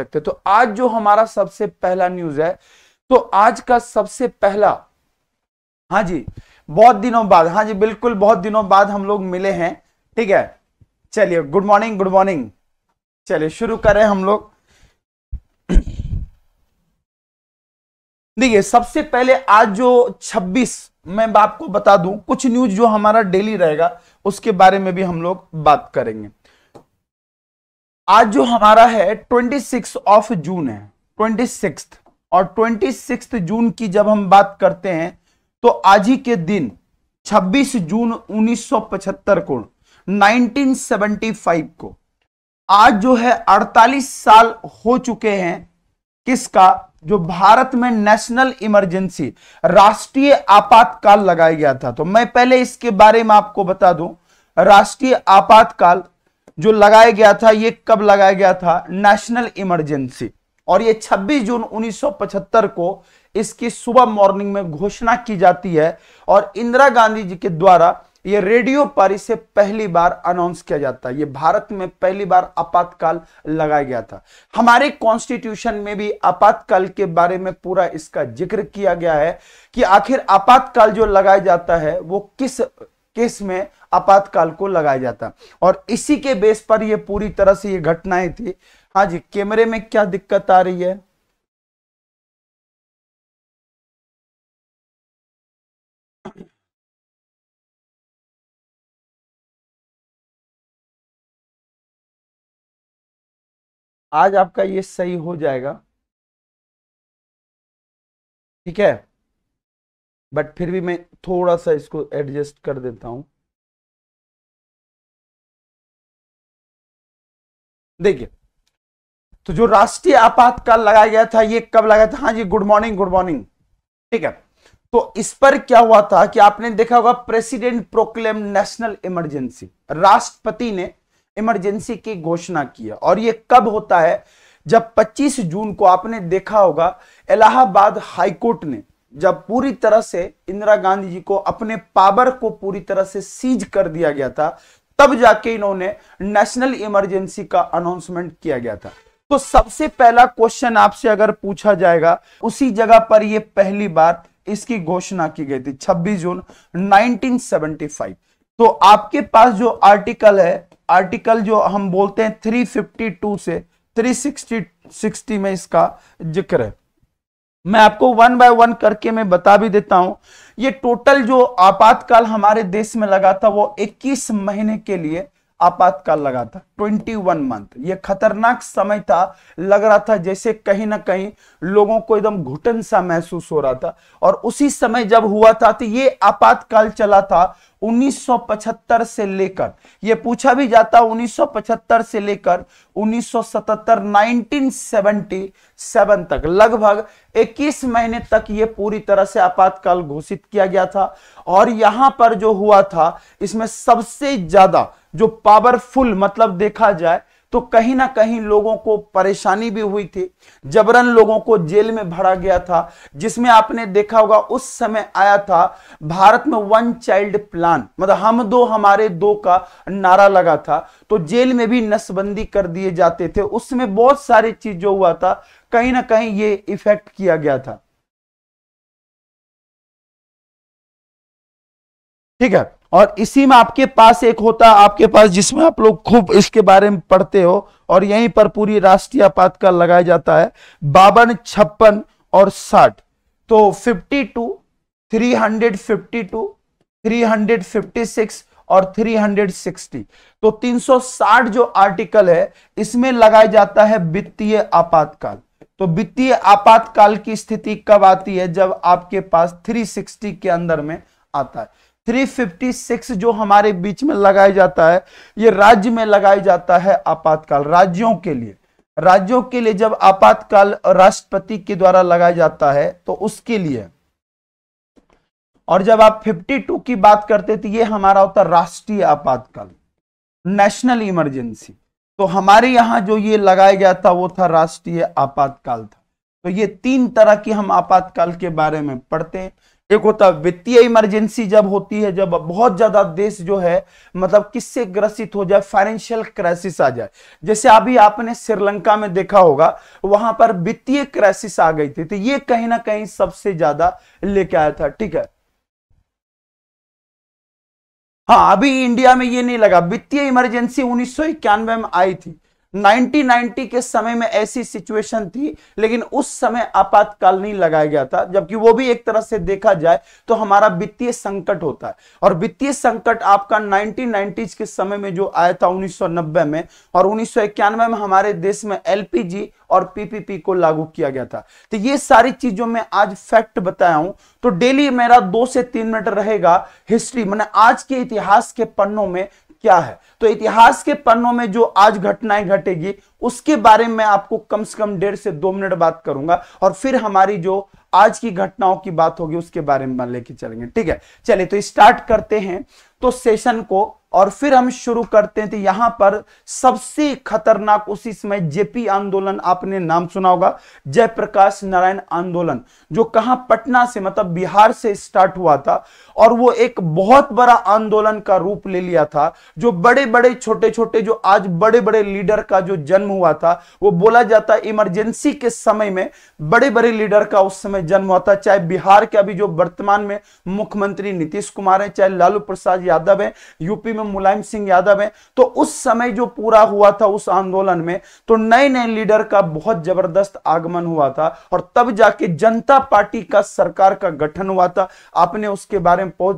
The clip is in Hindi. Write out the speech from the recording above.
सकते तो आज जो हमारा सबसे पहला न्यूज है तो आज का सबसे पहला हाँ जी बहुत दिनों बाद हाँ जी बिल्कुल बहुत दिनों बाद हम लोग मिले हैं ठीक है चलिए गुड मॉर्निंग गुड मॉर्निंग चलिए शुरू करें हम लोग देखिए सबसे पहले आज जो 26 मैं आपको बता दूं कुछ न्यूज जो हमारा डेली रहेगा उसके बारे में भी हम लोग बात करेंगे आज जो हमारा है ट्वेंटी सिक्स ऑफ जून है ट्वेंटी सिक्स और ट्वेंटी सिक्स जून की जब हम बात करते हैं तो आज ही के दिन 26 जून 1975 को 1975 को आज जो है 48 साल हो चुके हैं किसका जो भारत में नेशनल इमरजेंसी राष्ट्रीय आपातकाल लगाया गया था तो मैं पहले इसके बारे में आपको बता दूं राष्ट्रीय आपातकाल जो लगाया गया था ये कब लगाया गया था नेशनल इमरजेंसी और ये 26 जून 1975 को इसकी सुबह मॉर्निंग में घोषणा की जाती है और इंदिरा गांधी जी के द्वारा ये रेडियो पर इसे पहली बार अनाउंस किया जाता है ये भारत में पहली बार आपातकाल लगाया गया था हमारे कॉन्स्टिट्यूशन में भी आपातकाल के बारे में पूरा इसका जिक्र किया गया है कि आखिर आपातकाल जो लगाया जाता है वो किस केस में आपातकाल को लगाया जाता और इसी के बेस पर यह पूरी तरह से ये घटनाएं थी हाँ जी कैमरे में क्या दिक्कत आ रही है आज आपका ये सही हो जाएगा ठीक है बट फिर भी मैं थोड़ा सा इसको एडजस्ट कर देता हूं देखिए तो जो राष्ट्रीय आपातकाल लगाया गया था ये कब लगाया था हाँ जी गुड मॉर्निंग गुड मॉर्निंग ठीक है तो इस पर क्या हुआ था कि आपने देखा होगा प्रेसिडेंट प्रोक्लेम नेशनल इमरजेंसी राष्ट्रपति ने इमरजेंसी की घोषणा की है और ये कब होता है जब 25 जून को आपने देखा होगा इलाहाबाद हाईकोर्ट ने जब पूरी तरह से इंदिरा गांधी जी को अपने पावर को पूरी तरह से सीज कर दिया गया था तब जाके इन्होंने नेशनल इमरजेंसी का अनाउंसमेंट किया गया था तो सबसे पहला क्वेश्चन आपसे अगर पूछा जाएगा उसी जगह पर यह पहली बार इसकी घोषणा की गई थी 26 जून 1975 तो आपके पास जो आर्टिकल है आर्टिकल जो हम बोलते हैं 352 से 360 60 में इसका जिक्र है मैं आपको वन बाय वन करके मैं बता भी देता हूं ये टोटल जो आपातकाल हमारे देश में लगा था वो 21 महीने के लिए आपातकाल लगा था 21 मंथ ये खतरनाक समय था लग रहा था जैसे कहीं ना कहीं लोगों को एकदम घुटन सा महसूस हो रहा था और उसी समय जब हुआ था तो ये आपातकाल चला था 1975 से लेकर ये पूछा भी जाता 1975 से लेकर 1977 1977 तक लगभग 21 महीने तक ये पूरी तरह से आपातकाल घोषित किया गया था और यहां पर जो हुआ था इसमें सबसे ज्यादा जो पावरफुल मतलब देखा जाए तो कहीं ना कहीं लोगों को परेशानी भी हुई थी जबरन लोगों को जेल में भरा गया था जिसमें आपने देखा होगा उस समय आया था भारत में वन चाइल्ड प्लान मतलब हम दो हमारे दो का नारा लगा था तो जेल में भी नसबंदी कर दिए जाते थे उसमें बहुत सारी चीज जो हुआ था कहीं ना कहीं ये इफेक्ट किया गया था ठीक है और इसी में आपके पास एक होता आपके पास जिसमें आप लोग खूब इसके बारे में पढ़ते हो और यहीं पर पूरी राष्ट्रीय आपातकाल लगाया जाता है बावन छप्पन और साठ तो 52, 352, 356 और 360 तो 360 जो आर्टिकल है इसमें लगाया जाता है वित्तीय आपातकाल तो वित्तीय आपातकाल की स्थिति कब आती है जब आपके पास 360 के अंदर में आता है 356 जो हमारे बीच में लगाया जाता है ये राज्य में लगाया जाता है आपातकाल राज्यों के लिए राज्यों के लिए जब आपातकाल राष्ट्रपति के द्वारा लगाया जाता है तो उसके लिए और जब आप 52 की बात करते तो ये हमारा होता राष्ट्रीय आपातकाल नेशनल इमरजेंसी तो हमारे यहां जो ये लगाया गया था वो था राष्ट्रीय आपातकाल था तो ये तीन तरह की हम आपातकाल के बारे में पढ़ते हैं एक होता है वित्तीय इमरजेंसी जब होती है जब बहुत ज्यादा देश जो है मतलब किससे ग्रसित हो जाए फाइनेंशियल क्राइसिस आ जाए जैसे अभी आपने श्रीलंका में देखा होगा वहां पर वित्तीय क्राइसिस आ गई थी तो ये कहीं ना कहीं सबसे ज्यादा लेके आया था ठीक है हाँ अभी इंडिया में ये नहीं लगा वित्तीय इमरजेंसी उन्नीस में आई थी 1990 के समय में ऐसी सिचुएशन थी लेकिन उस समय आपातकाल नहीं लगाया गया था जबकि वो भी एक तरह से देखा जाए तो हमारा वित्तीय संकट होता है और वित्तीय संकट आपका नाइनटीन के समय में जो आया था 1990 में और उन्नीस में हमारे देश में एलपीजी और पीपीपी को लागू किया गया था तो ये सारी चीजों में आज फैक्ट बताया हूं तो डेली मेरा दो से तीन मिनट रहेगा हिस्ट्री मैंने आज के इतिहास के पन्नों में क्या है तो इतिहास के पन्नों में जो आज घटनाएं घटेगी उसके बारे में आपको कम से कम डेढ़ से दो मिनट बात करूंगा और फिर हमारी जो आज की घटनाओं की बात होगी उसके बारे में लेके चलेंगे ठीक है चलिए तो स्टार्ट करते हैं तो सेशन को और फिर हम शुरू करते थे तो यहां पर सबसे खतरनाक उसी समय जेपी आंदोलन आपने नाम सुना होगा जयप्रकाश नारायण आंदोलन जो कहा पटना से मतलब बिहार से स्टार्ट हुआ था और वो एक बहुत बड़ा आंदोलन का रूप ले लिया था जो बड़े बड़े छोटे छोटे जो आज बड़े बड़े लीडर का जो जन्म हुआ था वो बोला जाता इमरजेंसी के समय में बड़े बड़े लीडर का उस समय जन्म हुआ था चाहे बिहार के अभी जो वर्तमान में मुख्यमंत्री नीतीश कुमार है चाहे लालू प्रसाद यादव है यूपी में में मुलायम सिंह यादव है तो उस समय जो पूरा हुआ था उस आंदोलन में तो नए नए लीडर का बहुत जबरदस्त आगमन हुआ था और तब जाके जनता पार्टी का सरकार का गठन हुआ था आपने उसके बारे में बहुत